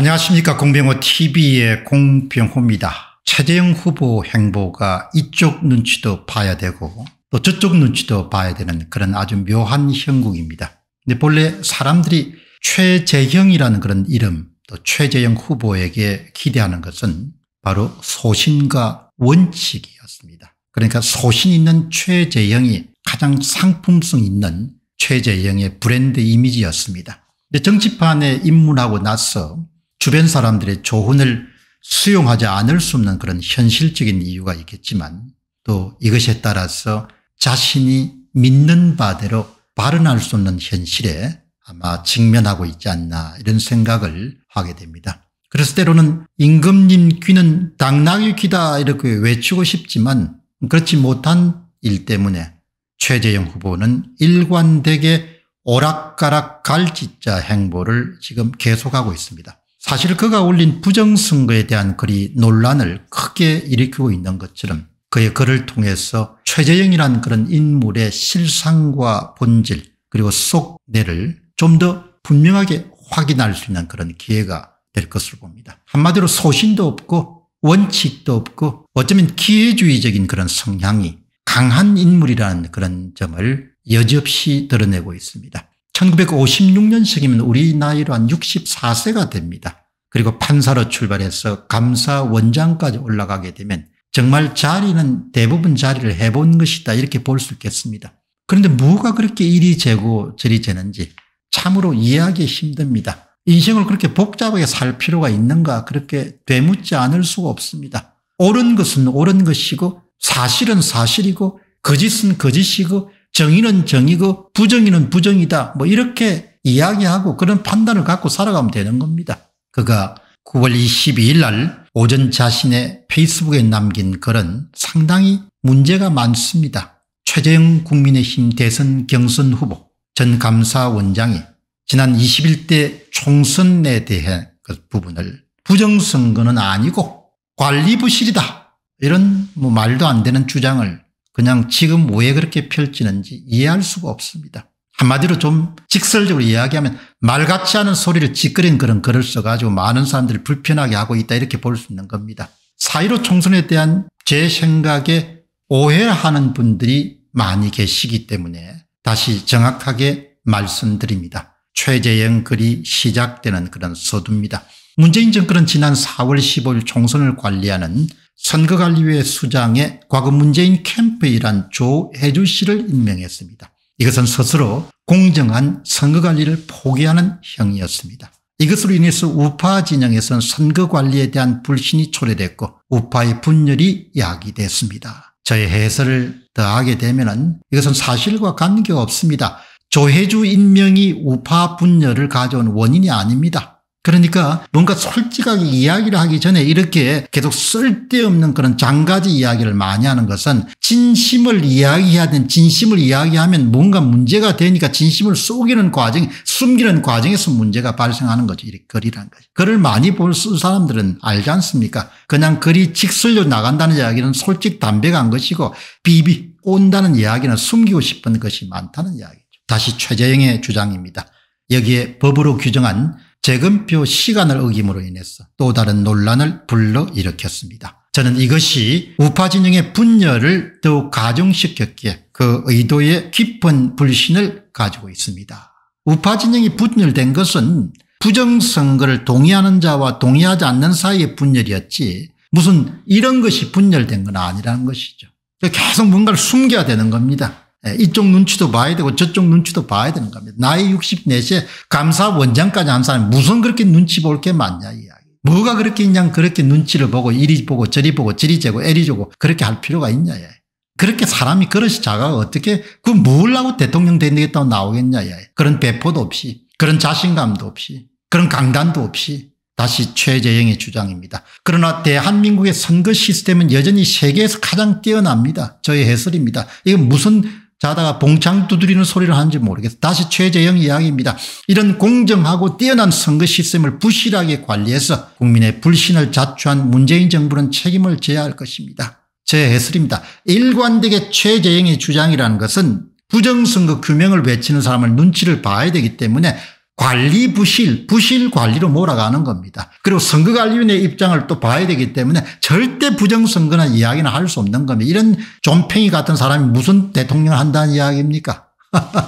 안녕하십니까 공병호 tv의 공병호입니다. 최재형 후보 행보가 이쪽 눈치도 봐야 되고 또 저쪽 눈치도 봐야 되는 그런 아주 묘한 형국입니다. 근데 본래 사람들이 최재형이라는 그런 이름 또 최재형 후보에게 기대하는 것은 바로 소신과 원칙이었습니다. 그러니까 소신 있는 최재형이 가장 상품성 있는 최재형의 브랜드 이미지였습니다. 정치판에 입문하고 나서 주변 사람들의 조언을 수용하지 않을 수 없는 그런 현실적인 이유가 있겠지만 또 이것에 따라서 자신이 믿는 바대로 발언할 수 없는 현실에 아마 직면하고 있지 않나 이런 생각을 하게 됩니다. 그래서 때로는 임금님 귀는 당나귀 귀다 이렇게 외치고 싶지만 그렇지 못한 일 때문에 최재형 후보는 일관되게 오락가락 갈짓자 행보를 지금 계속하고 있습니다. 사실 그가 올린 부정선거에 대한 글이 논란을 크게 일으키고 있는 것처럼 그의 글을 통해서 최재영이라는 그런 인물의 실상과 본질 그리고 속내를 좀 더 분명하게 확인할 수 있는 그런 기회가 될 것으로 봅니다. 한마디로 소신도 없고 원칙도 없고 어쩌면 기회주의적인 그런 성향이 강한 인물이라는 그런 점을 여지없이 드러내고 있습니다. 1956년식이면 우리 나이로 한 64세가 됩니다. 그리고 판사로 출발해서 감사 원장까지 올라가게 되면 정말 자리는 대부분 자리를 해본 것이다 이렇게 볼 수 있겠습니다. 그런데 뭐가 그렇게 일이 재고 저리 재는지 참으로 이해하기 힘듭니다. 인생을 그렇게 복잡하게 살 필요가 있는가 그렇게 되묻지 않을 수가 없습니다. 옳은 것은 옳은 것이고 사실은 사실이고 거짓은 거짓이고 정의는 정의고 부정의는 부정이다. 뭐 이렇게 이야기하고 그런 판단을 갖고 살아가면 되는 겁니다. 그가 9월 22일 날 오전 자신의 페이스북에 남긴 글은 상당히 문제가 많습니다. 최재형 국민의힘 대선 경선 후보 전 감사원장이 지난 21대 총선에 대해 그 부분을 부정선거는 아니고 관리부실이다 이런 뭐 말도 안 되는 주장을 그냥 지금 왜 그렇게 펼치는지 이해할 수가 없습니다. 한마디로 좀 직설적으로 이야기하면 말같지 않은 소리를 짓거린 그런 글을 써가지고 많은 사람들이 불편하게 하고 있다 이렇게 볼 수 있는 겁니다. 사이로 총선에 대한 제 생각에 오해하는 분들이 많이 계시기 때문에 다시 정확하게 말씀드립니다. 최재형 글이 시작되는 그런 서두입니다. 문재인 정권은 지난 4월 15일 총선을 관리하는 선거관리위의 수장에 과거 문재인 캠프이란 조혜주 씨를 임명했습니다. 이것은 스스로 공정한 선거관리를 포기하는 형이었습니다. 이것으로 인해서 우파 진영에서는 선거관리에 대한 불신이 초래됐고 우파의 분열이 야기됐습니다. 저의 해설을 더하게 되면 이것은 사실과 관계없습니다. 조혜주 임명이 우파 분열을 가져온 원인이 아닙니다. 그러니까 뭔가 솔직하게 이야기를 하기 전에 이렇게 계속 쓸데없는 그런 장가지 이야기를 많이 하는 것은 진심을 이야기해야 되는 진심을 이야기하면 뭔가 문제가 되니까 진심을 속이는 과정 숨기는 과정에서 문제가 발생하는 거죠. 글이란 거죠. 글을 많이 볼수 사람들은 알지 않습니까 그냥 글이 직설로 나간다는 이야기는 솔직 담백한 것이고 비비 온다는 이야기는 숨기고 싶은 것이 많다는 이야기죠. 다시 최재영의 주장입니다. 여기에 법으로 규정한 재금표 시간을 어김으로 인해서 또 다른 논란을 불러일으켰습니다. 저는 이것이 우파 진영의 분열을 더욱 가중시켰기에 그의도에 깊은 불신을 가지고 있습니다. 우파 진영이 분열된 것은 부정선거를 동의하는 자와 동의하지 않는 사이의 분열이었지 무슨 이런 것이 분열된 건 아니라는 것이죠. 계속 뭔가를 숨겨야 되는 겁니다. 예, 이쪽 눈치도 봐야 되고 저쪽 눈치도 봐야 되는 겁니다. 나이 6 4시 감사 원장까지 한 사람이 무슨 그렇게 눈치 볼 게 많냐 이야기. 뭐가 그렇게 있냐 그렇게 눈치를 보고 이리 보고 저리 보고 저리 재고 애리 주고 그렇게 할 필요가 있냐 예. 그렇게 사람이 그릇이 작아 어떻게 그 뭘라고 대통령 되겠다고 나오겠냐 예. 그런 배포도 없이 그런 자신감도 없이 그런 강단도 없이 다시 최재형의 주장입니다. 그러나 대한민국의 선거 시스템은 여전히 세계에서 가장 뛰어납니다. 저의 해설입니다. 이건 무슨 자다가 봉창 두드리는 소리를 하는지 모르겠어. 다시 최재형 이야기입니다. 이런 공정하고 뛰어난 선거 시스템을 부실하게 관리해서 국민의 불신을 자초한 문재인 정부는 책임을 져야 할 것입니다. 제 해설입니다. 일관되게 최재형의 주장이라는 것은 부정선거 규명을 외치는 사람을 눈치를 봐야 되기 때문에 관리 부실, 부실 관리로 몰아가는 겁니다. 그리고 선거관리위원회 입장을 또 봐야 되기 때문에 절대 부정선거나 이야기는 할 수 없는 겁니다. 이런 존팽이 같은 사람이 무슨 대통령을 한다는 이야기입니까?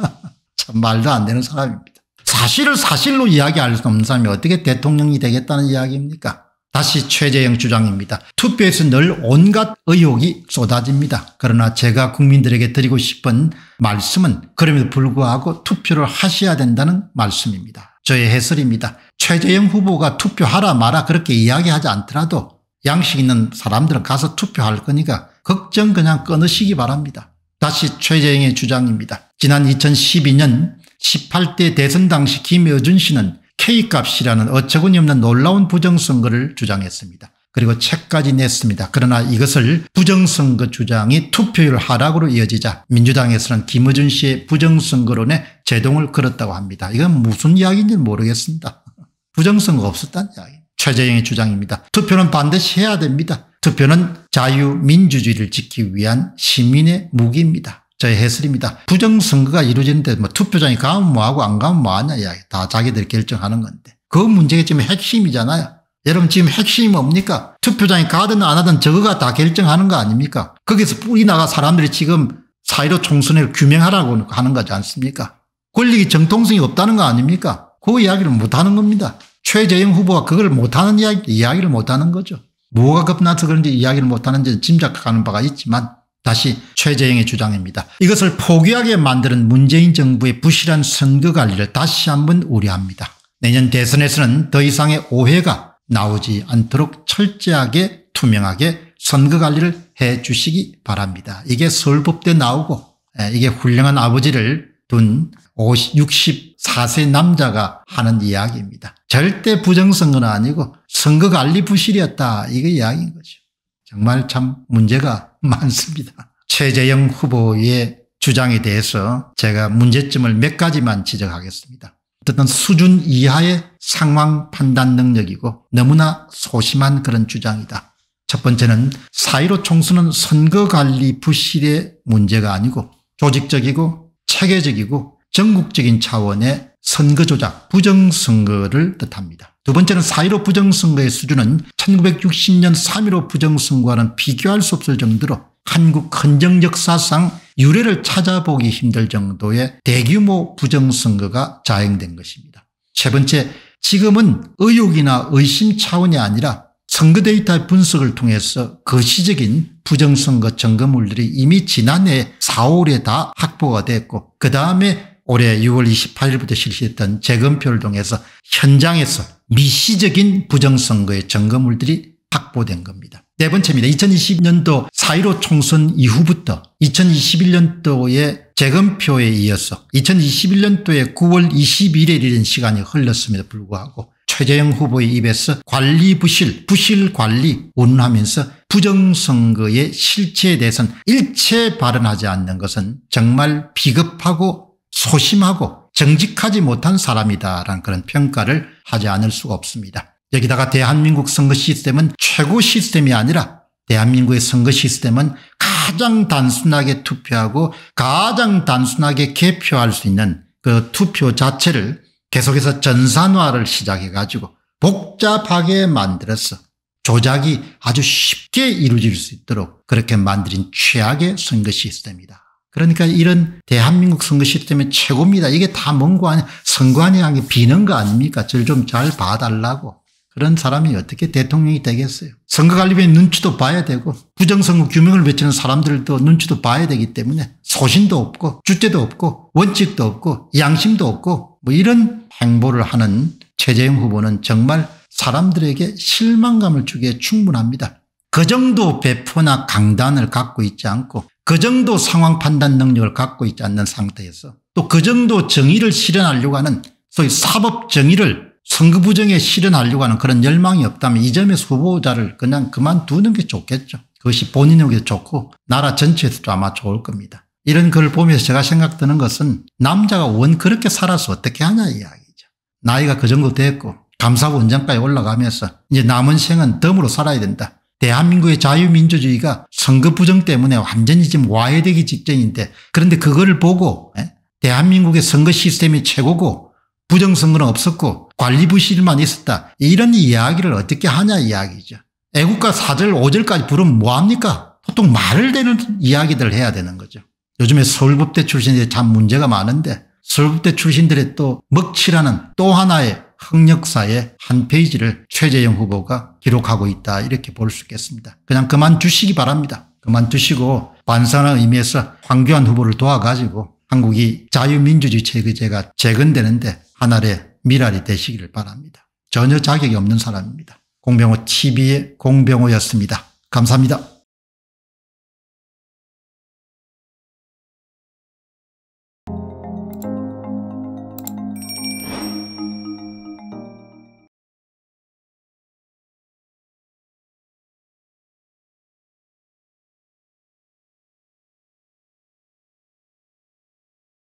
참 말도 안 되는 사람입니다. 사실을 사실로 이야기할 수 없는 사람이 어떻게 대통령이 되겠다는 이야기입니까? 다시 최재형 주장입니다. 투표에서 늘 온갖 의혹이 쏟아집니다. 그러나 제가 국민들에게 드리고 싶은 말씀은 그럼에도 불구하고 투표를 하셔야 된다는 말씀입니다. 저의 해설입니다. 최재형 후보가 투표하라 마라 그렇게 이야기하지 않더라도 양식 있는 사람들은 가서 투표할 거니까 걱정 그냥 끊으시기 바랍니다. 다시 최재형의 주장입니다. 지난 2012년 18대 대선 당시 김여준 씨는 K값이라는 어처구니없는 놀라운 부정선거를 주장했습니다. 그리고 책까지 냈습니다. 그러나 이것을 부정선거 주장이 투표율 하락으로 이어지자 민주당에서는 김어준 씨의 부정선거론에 제동을 걸었다고 합니다. 이건 무슨 이야기인지 모르겠습니다. 부정선거가 없었다는 이야기. 최재형의 주장입니다. 투표는 반드시 해야 됩니다. 투표는 자유민주주의를 지키기 위한 시민의 무기입니다. 저의 해설입니다. 부정선거가 이루어지는데 뭐 투표장이 가면 뭐하고 안 가면 뭐하냐 이야기. 다 자기들이 결정하는 건데. 그 문제가 지금 핵심이잖아요. 여러분 지금 핵심이 뭡니까? 투표장에 가든 안 하든 저거가 다 결정하는 거 아닙니까? 거기서 뿌리 나가 사람들이 지금 사이로 총선을 규명하라고 하는 거지 않습니까? 권력이 정통성이 없다는 거 아닙니까? 그 이야기를 못하는 겁니다. 최재형 후보가 그걸 못하는 이야기, 이야기를 못하는 거죠. 뭐가 겁나서 그런지 이야기를 못하는지 짐작하는 바가 있지만 다시 최재형의 주장입니다. 이것을 포기하게 만드는 문재인 정부의 부실한 선거관리를 다시 한번 우려합니다. 내년 대선에서는 더 이상의 오해가 나오지 않도록 철저하게 투명하게 선거 관리를 해 주시기 바랍니다. 이게 서울법대 나오고 예, 이게 훌륭한 아버지를 둔 50, 64세 남자가 하는 이야기입니다. 절대 부정선거는 아니고 선거관리 부실이었다 이거 이야기인 거죠. 정말 참 문제가 많습니다. 최재형 후보의 주장에 대해서 제가 문제점을 몇 가지만 지적하겠습니다. 어떤 수준 이하의 상황 판단 능력이고 너무나 소심한 그런 주장이다. 첫 번째는 사1로 총수는 선거관리 부실의 문제가 아니고 조직적이고 체계적이고 전국적인 차원의 선거조작 부정선거를 뜻합니다. 두 번째는 사1로 부정선거의 수준은 1960년 3.15 부정선거와는 비교할 수 없을 정도로 한국 헌정역사상 유례를 찾아보기 힘들 정도의 대규모 부정선거가 자행된 것입니다. 세 번째, 지금은 의혹이나 의심 차원이 아니라 선거 데이터 분석을 통해서 거시적인 부정선거 점검물들이 이미 지난해 4월에 다 확보가 됐고 그 다음에 올해 6월 28일부터 실시했던 재검표를 통해서 현장에서 미시적인 부정선거의 점검물들이 확보된 겁니다. 네 번째입니다. 2020년도 4.15 총선 이후부터 2 0 2 1년도에 재검표에 이어서 2021년도에 9월 2 0일이라 시간이 흘렀음에도 불구하고 최재형 후보의 입에서 관리 부실, 부실 관리 운운하면서 부정선거의 실체에 대해서는 일체 발언하지 않는 것은 정말 비겁하고 소심하고 정직하지 못한 사람이다라는 그런 평가를 하지 않을 수가 없습니다. 여기다가 대한민국 선거 시스템은 최고 시스템이 아니라 대한민국의 선거 시스템은 가장 단순하게 투표하고 가장 단순하게 개표할 수 있는 그 투표 자체를 계속해서 전산화를 시작해가지고 복잡하게 만들어서 조작이 아주 쉽게 이루어질 수 있도록 그렇게 만들인 최악의 선거 시스템이다. 그러니까 이런 대한민국 선거 시스템의 최고입니다. 이게 다뭔거아니 선관위 한게 비는 거 아닙니까? 저를 좀 잘 봐달라고. 그런 사람이 어떻게 대통령이 되겠어요. 선거관리의 눈치도 봐야 되고 부정선거 규명을 외치는 사람들도 눈치도 봐야 되기 때문에 소신도 없고 주제도 없고 원칙도 없고 양심도 없고 뭐 이런 행보를 하는 최재형 후보는 정말 사람들에게 실망감을 주기에 충분합니다. 그 정도 배포나 강단을 갖고 있지 않고 그 정도 상황 판단 능력을 갖고 있지 않는 상태에서 또 그 정도 정의를 실현하려고 하는 소위 사법 정의를 선거 부정에 실현하려고 하는 그런 열망이 없다면 이점에서 후보자를 그냥 그만두는 게 좋겠죠. 그것이 본인에게 좋고 나라 전체에서도 아마 좋을 겁니다. 이런 글을 보면서 제가 생각드는 것은 남자가 원 그렇게 살아서 어떻게 하냐 이야기죠. 나이가 그 정도 됐고 감사부 원장까지 올라가면서 이제 남은 생은 덤으로 살아야 된다. 대한민국의 자유민주주의가 선거 부정 때문에 완전히 지금 와해되기 직전인데 그런데 그거를 보고 예? 대한민국의 선거 시스템이 최고고 부정선거는 없었고 관리부실만 있었다. 이런 이야기를 어떻게 하냐 이야기죠. 애국가 4절 5절까지 부르면 뭐합니까? 보통 말을 되는 이야기들을 해야 되는 거죠. 요즘에 서울법대 출신들이 참 문제가 많은데 서울법대 출신들의 또 먹칠하는 또 하나의 흑역사의 한 페이지를 최재형 후보가 기록하고 있다 이렇게 볼 수 있겠습니다. 그냥 그만 두시기 바랍니다. 그만 두시고 반사나 의미에서 황교안 후보를 도와가지고 한국이 자유민주주의 체제가 재건되는데 하나의 미랄이 되시기를 바랍니다. 전혀 자격이 없는 사람입니다. 공병호 TV의 공병호였습니다. 감사합니다.